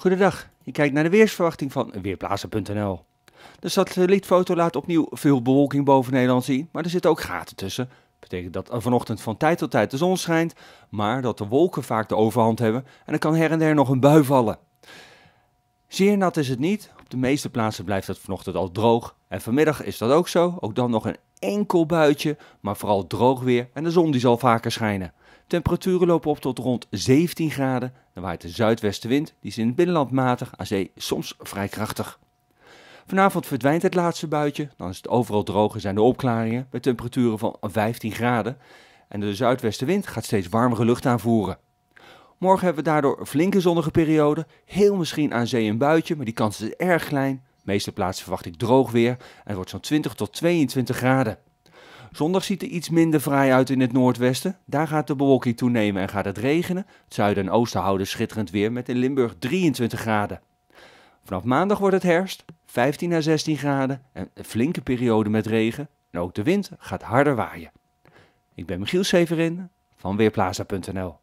Goedendag, je kijkt naar de weersverwachting van Weerplaatsen.nl. De satellietfoto laat opnieuw veel bewolking boven Nederland zien, maar er zitten ook gaten tussen. Dat betekent dat vanochtend van tijd tot tijd de zon schijnt, maar dat de wolken vaak de overhand hebben en er kan her en der nog een bui vallen. Zeer nat is het niet. Op de meeste plaatsen blijft het vanochtend al droog. En vanmiddag is dat ook zo. Ook dan nog een enkel buitje, maar vooral droog weer en de zon die zal vaker schijnen. Temperaturen lopen op tot rond 17 graden. Dan waait de zuidwestenwind, die is in het binnenland matig, aan zee soms vrij krachtig. Vanavond verdwijnt het laatste buitje, dan is het overal droog en zijn de opklaringen met temperaturen van 15 graden. En de zuidwestenwind gaat steeds warmere lucht aanvoeren. Morgen hebben we daardoor een flinke zonnige periode. Heel misschien aan zee en buitje, maar die kans is erg klein. meeste plaatsen verwacht ik droog weer en het wordt zo'n 20 tot 22 graden. Zondag ziet er iets minder fraai uit in het noordwesten. Daar gaat de bewolking toenemen en gaat het regenen. Het zuiden en oosten houden schitterend weer met in Limburg 23 graden. Vanaf maandag wordt het herfst, 15 à 16 graden en een flinke periode met regen. En ook de wind gaat harder waaien. Ik ben Michiel Severin van Weerplaza.nl